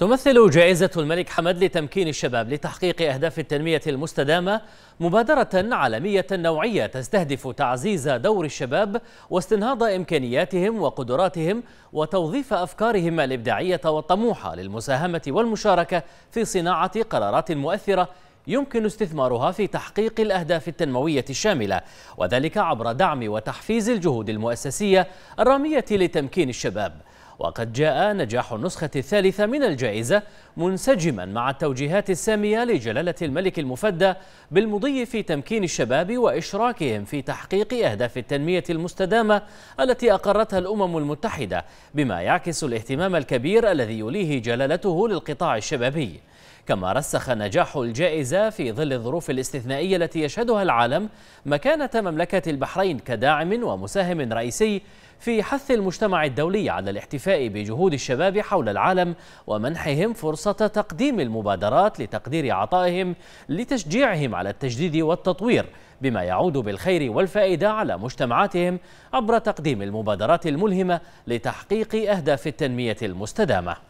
تمثل جائزة الملك حمد لتمكين الشباب لتحقيق أهداف التنمية المستدامة مبادرة عالمية نوعية تستهدف تعزيز دور الشباب واستنهاض إمكانياتهم وقدراتهم وتوظيف أفكارهم الإبداعية والطموحة للمساهمة والمشاركة في صناعة قرارات مؤثرة يمكن استثمارها في تحقيق الأهداف التنموية الشاملة وذلك عبر دعم وتحفيز الجهود المؤسسية الرامية لتمكين الشباب وقد جاء نجاح النسخة الثالثة من الجائزة منسجما مع التوجيهات السامية لجلالة الملك المفدى بالمضي في تمكين الشباب وإشراكهم في تحقيق أهداف التنمية المستدامة التي أقرتها الأمم المتحدة بما يعكس الاهتمام الكبير الذي يوليه جلالته للقطاع الشبابي كما رسخ نجاح الجائزة في ظل الظروف الاستثنائية التي يشهدها العالم مكانة مملكة البحرين كداعم ومساهم رئيسي في حث المجتمع الدولي على الاحتفاء بجهود الشباب حول العالم ومنحهم فرصة تقديم المبادرات لتقدير عطائهم لتشجيعهم على التجديد والتطوير بما يعود بالخير والفائدة على مجتمعاتهم عبر تقديم المبادرات الملهمة لتحقيق أهداف التنمية المستدامة